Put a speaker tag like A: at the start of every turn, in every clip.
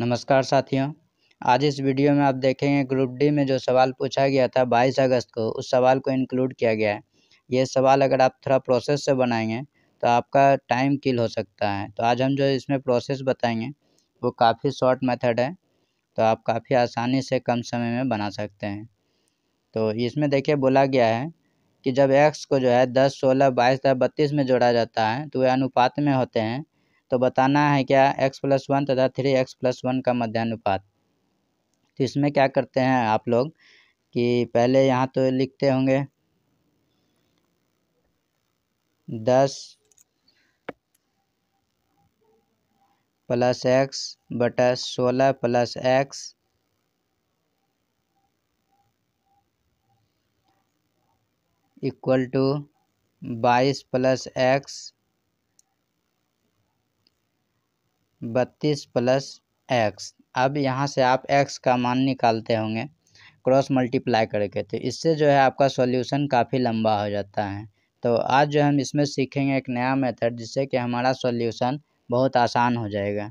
A: नमस्कार साथियों आज इस वीडियो में आप देखेंगे ग्रुप डी में जो सवाल पूछा गया था 22 अगस्त को उस सवाल को इंक्लूड किया गया है ये सवाल अगर आप थोड़ा प्रोसेस से बनाएंगे तो आपका टाइम किल हो सकता है तो आज हम जो इसमें प्रोसेस बताएंगे वो काफ़ी शॉर्ट मेथड है तो आप काफ़ी आसानी से कम समय में बना सकते हैं तो इसमें देखिए बोला गया है कि जब एक्स को जो है दस सोलह बाईस तथा बत्तीस में जोड़ा जाता है तो वे अनुपात में होते हैं तो बताना है क्या एक्स प्लस वन तथा थ्री एक्स प्लस वन का मध्यानुपात तो इसमें क्या करते हैं आप लोग कि पहले यहाँ तो लिखते होंगे दस प्लस एक्स बटा सोलह प्लस एक्स इक्वल टू बाईस प्लस एक्स बत्तीस प्लस एक्स अब यहाँ से आप एक्स का मान निकालते होंगे क्रॉस मल्टीप्लाई करके तो इससे जो है आपका सॉल्यूशन काफ़ी लंबा हो जाता है तो आज जो हम इसमें सीखेंगे एक नया मेथड जिससे कि हमारा सॉल्यूशन बहुत आसान हो जाएगा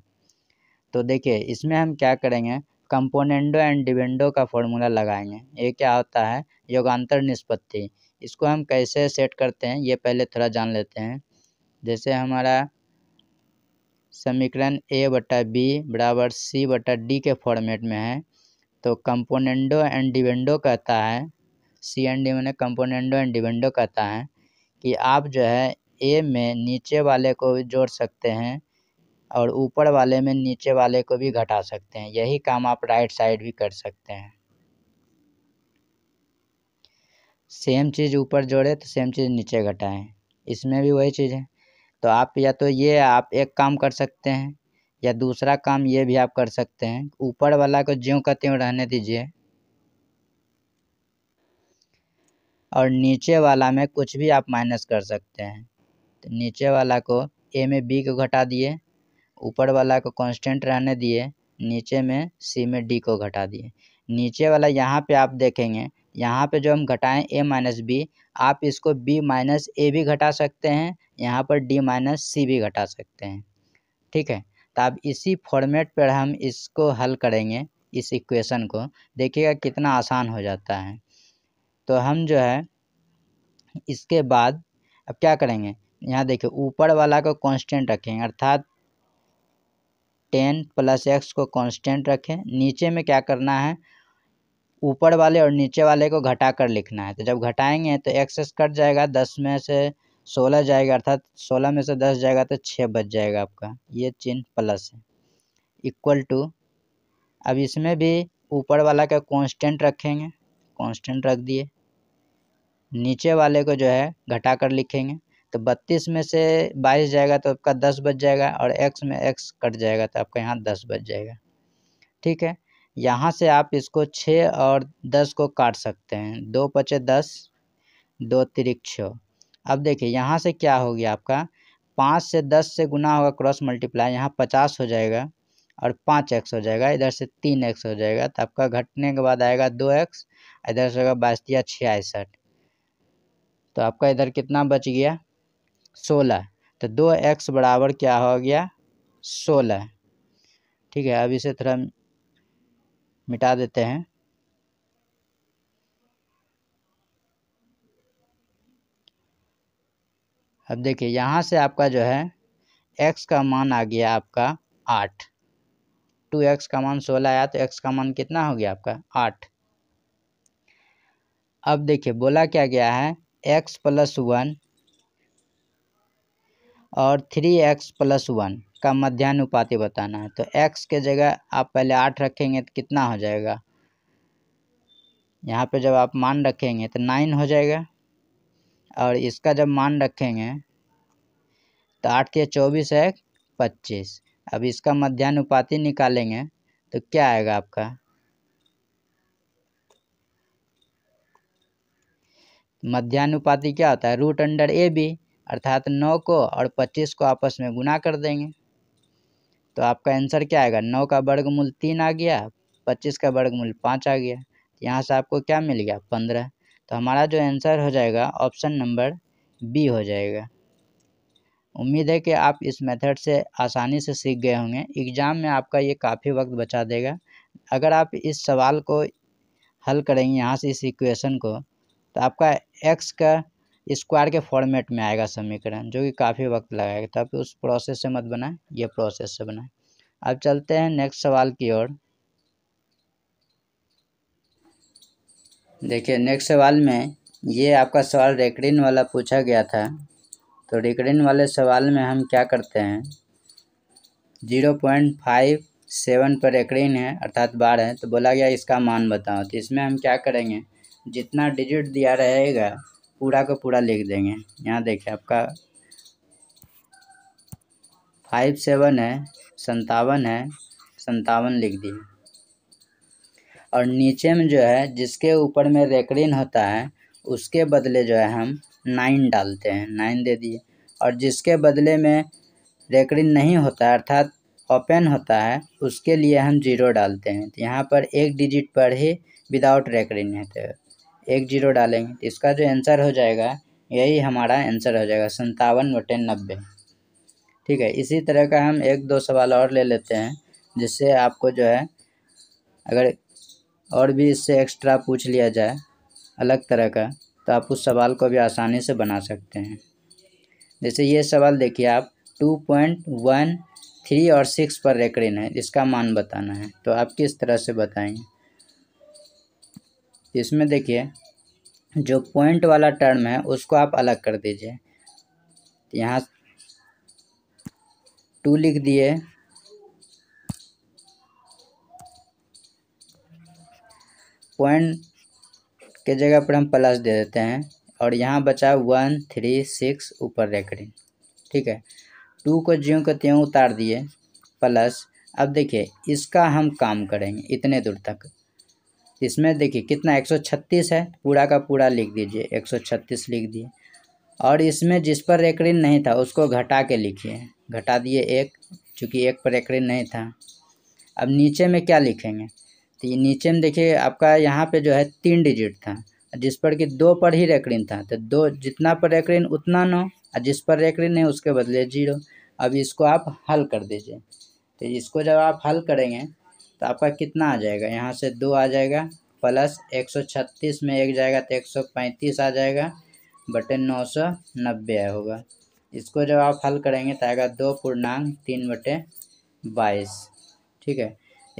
A: तो देखिए इसमें हम क्या करेंगे कंपोनेंडो एंड डिवेंडो का फॉर्मूला लगाएंगे ये क्या होता है योगांतर निष्पत्ति इसको हम कैसे सेट करते हैं ये पहले थोड़ा जान लेते हैं जैसे हमारा समीकरण ए बटा बी बराबर सी बटा डी के फॉर्मेट में है तो कंपोनेंडो एंड डिवेंडो कहता है सी एंड डी मैंने कंपोनेंडो एंड डिवेंडो कहता है कि आप जो है ए में नीचे वाले को भी जोड़ सकते हैं और ऊपर वाले में नीचे वाले को भी घटा सकते हैं यही काम आप राइट साइड भी कर सकते हैं सेम चीज़ ऊपर जोड़े तो सेम चीज़ नीचे घटाएं इसमें भी वही चीज़ है तो आप या तो ये आप एक काम कर सकते हैं या दूसरा काम ये भी आप कर सकते हैं ऊपर वाला को ज्यों का त्यों रहने दीजिए और नीचे वाला में कुछ भी आप माइनस कर सकते हैं तो नीचे वाला को ए में बी को घटा दिए ऊपर वाला को कांस्टेंट रहने दिए नीचे में सी में डी को घटा दिए नीचे वाला यहाँ पे आप देखेंगे यहाँ पे जो हम घटाएं ए माइनस बी आप इसको बी माइनस ए भी घटा सकते हैं यहाँ पर डी माइनस सी भी घटा सकते हैं ठीक है तो अब इसी फॉर्मेट पर हम इसको हल करेंगे इस इक्वेशन को देखिएगा कितना आसान हो जाता है तो हम जो है इसके बाद अब क्या करेंगे यहाँ देखिए ऊपर वाला को कांस्टेंट रखेंगे अर्थात टेन प्लस एक्स को कांस्टेंट रखें नीचे में क्या करना है ऊपर वाले और नीचे वाले को घटा कर लिखना है तो जब घटाएंगे तो एक्स कट जाएगा दस में से सोलह जाएगा अर्थात सोलह में से दस जाएगा तो छः बच जाएगा आपका ये चिन्ह प्लस है इक्वल टू अब इसमें भी ऊपर वाला का कांस्टेंट रखेंगे कांस्टेंट रख दिए नीचे वाले को जो है घटा कर लिखेंगे तो बत्तीस में से बाईस जाएगा तो आपका दस बच जाएगा और एक्स में एक्स कट जाएगा तो आपका यहाँ दस बच जाएगा ठीक है यहाँ से आप इसको छः और दस को काट सकते हैं दो पचे दस दो तिरिक छः अब देखिए यहाँ से क्या हो गया आपका पाँच से दस से गुना होगा क्रॉस मल्टीप्लाई यहाँ पचास हो जाएगा और पाँच एक्स हो जाएगा इधर से तीन एक्स हो जाएगा तो आपका घटने के बाद आएगा दो एक्स इधर से होगा बाईस या छियासठ तो आपका इधर कितना बच गया सोलह तो दो एक्स बराबर क्या हो गया सोलह ठीक है अब इसे थोड़ा मिटा देते हैं अब देखिए यहाँ से आपका जो है एक्स का मान आ गया आपका आठ टू एक्स का मान सोलह आया तो एक्स का मान कितना हो गया आपका आठ अब देखिए बोला क्या गया है एक्स प्लस वन और थ्री एक्स प्लस वन का मध्यानुपाति बताना है तो एक्स के जगह आप पहले आठ रखेंगे तो कितना हो जाएगा यहाँ पे जब आप मान रखेंगे तो नाइन हो जाएगा और इसका जब मान रखेंगे तो आठ के चौबीस है पच्चीस अब इसका मध्यानुपाति निकालेंगे तो क्या आएगा आपका मध्यानुपाति क्या होता है रूट अंडर ए बी अर्थात नौ को और पच्चीस को आपस में गुना कर देंगे तो आपका आंसर क्या आएगा नौ का वर्गमूल तीन आ गया पच्चीस का वर्गमूल पाँच आ गया यहाँ से आपको क्या मिल गया पंद्रह तो हमारा जो आंसर हो जाएगा ऑप्शन नंबर बी हो जाएगा उम्मीद है कि आप इस मेथड से आसानी से सीख गए होंगे एग्ज़ाम में आपका ये काफ़ी वक्त बचा देगा अगर आप इस सवाल को हल करेंगे यहाँ से इस इक्वेशन को तो आपका एक्स का स्क्वायर के फॉर्मेट में आएगा समीकरण जो कि काफ़ी वक्त लगाएगा तो आप उस प्रोसेस से मत बनाएं ये प्रोसेस से बनाएं अब चलते हैं नेक्स्ट सवाल की ओर देखिए नेक्स्ट सवाल में ये आपका सवाल रेकड़िन वाला पूछा गया था तो रिकरिंग वाले सवाल में हम क्या करते हैं जीरो पॉइंट फाइव सेवन पर एकरिन है अर्थात बार है तो बोला गया इसका मान बताओ तो इसमें हम क्या करेंगे जितना डिजिट दिया रहेगा पूरा को पूरा लिख देंगे यहाँ देखें आपका फाइव सेवन है संतावन है संतावन लिख दिए और नीचे में जो है जिसके ऊपर में रेकरिन होता है उसके बदले जो है हम नाइन डालते हैं नाइन दे दिए और जिसके बदले में रेकरिंग नहीं होता अर्थात ओपन होता है उसके लिए हम जीरो डालते हैं तो यहाँ पर एक डिजिट पर ही विदाउट रेकरिंग है तो एक जीरो डालेंगे तो इसका जो आंसर हो जाएगा यही हमारा आंसर हो जाएगा संतावन बटे नब्बे ठीक है इसी तरह का हम एक दो सवाल और ले लेते हैं जिससे आपको जो है अगर और भी इससे एक्स्ट्रा पूछ लिया जाए अलग तरह का तो आप उस सवाल को भी आसानी से बना सकते हैं जैसे ये सवाल देखिए आप टू पॉइंट वन थ्री और सिक्स पर रेक्रेन है इसका मान बताना है तो आप किस तरह से बताएंगे इसमें देखिए जो पॉइंट वाला टर्म है उसको आप अलग कर दीजिए यहाँ टू लिख दिए पॉइंट के जगह पर हम प्लस दे देते हैं और यहाँ बचा वन थ्री सिक्स ऊपर रेकरिंग ठीक है टू को ज्यों को त्यों उतार दिए प्लस अब देखिए इसका हम काम करेंगे इतने दूर तक इसमें देखिए कितना एक सौ छत्तीस है पूरा का पूरा लिख दीजिए एक सौ छत्तीस लिख दिए और इसमें जिस पर रेकरिन नहीं था उसको घटा के लिखिए घटा दिए एक चूँकि एक पर रेकरिन नहीं था अब नीचे में क्या लिखेंगे तो ये नीचे में देखिए आपका यहाँ पे जो है तीन डिजिट था जिस पर कि दो पर ही रेकरिन था तो दो जितना पर रेकरिन उतना नौ और जिस पर रेकरिन है उसके बदले जीरो अब इसको आप हल कर दीजिए तो इसको जब आप हल करेंगे तो आपका कितना आ जाएगा यहाँ से दो आ जाएगा प्लस एक सौ छत्तीस में एक जाएगा तो एक सौ पैंतीस आ जाएगा बटे नौ सौ नब्बे होगा इसको जब आप हल करेंगे तो आएगा दो पूर्णांक तीन बटे बाईस ठीक है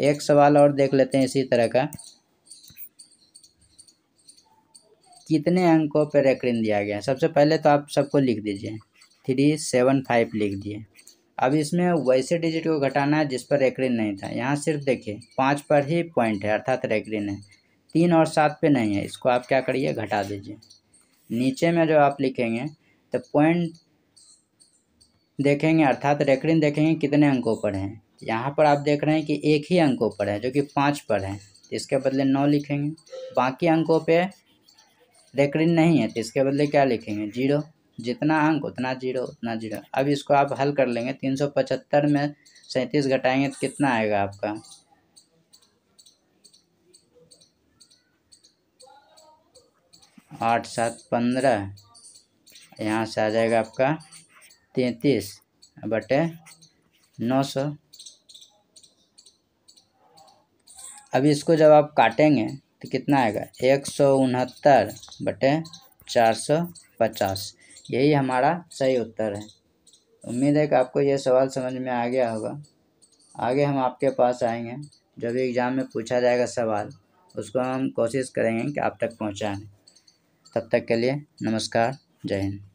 A: एक सवाल और देख लेते हैं इसी तरह का कितने अंकों पर रेकरिंग दिया गया है सबसे पहले तो आप सबको लिख दीजिए थ्री सेवन फाइव लिख दिए अब इसमें वैसे डिजिट को घटाना है जिस पर रेकरिन नहीं था यहाँ सिर्फ देखिए पाँच पर ही पॉइंट है अर्थात रेकरिन है तीन और सात पे नहीं है इसको आप क्या करिए घटा दीजिए नीचे में जो आप लिखेंगे तो पॉइंट देखेंगे अर्थात रेकरिन देखेंगे कितने अंकों पर हैं यहाँ पर आप देख रहे हैं कि एक ही अंकों पर है जो कि पाँच पर है तो इसके बदले नौ लिखेंगे बाकी अंकों पे रेकरिंग नहीं है तो इसके बदले क्या लिखेंगे जीरो जितना अंक उतना जीरो उतना जीरो अब इसको आप हल कर लेंगे तीन सौ पचहत्तर में सैंतीस घटाएंगे तो कितना आएगा आपका आठ सात पंद्रह यहाँ से आ जाएगा आपका तैंतीस बटे नौ सौ अभी इसको जब आप काटेंगे तो कितना आएगा एक सौ उनहत्तर बटे चार सौ पचास यही हमारा सही उत्तर है उम्मीद है कि आपको यह सवाल समझ में आ गया होगा आगे हम आपके पास आएंगे जब एग्ज़ाम में पूछा जाएगा सवाल उसको हम कोशिश करेंगे कि आप तक पहुँचाएँ तब तक के लिए नमस्कार जय हिंद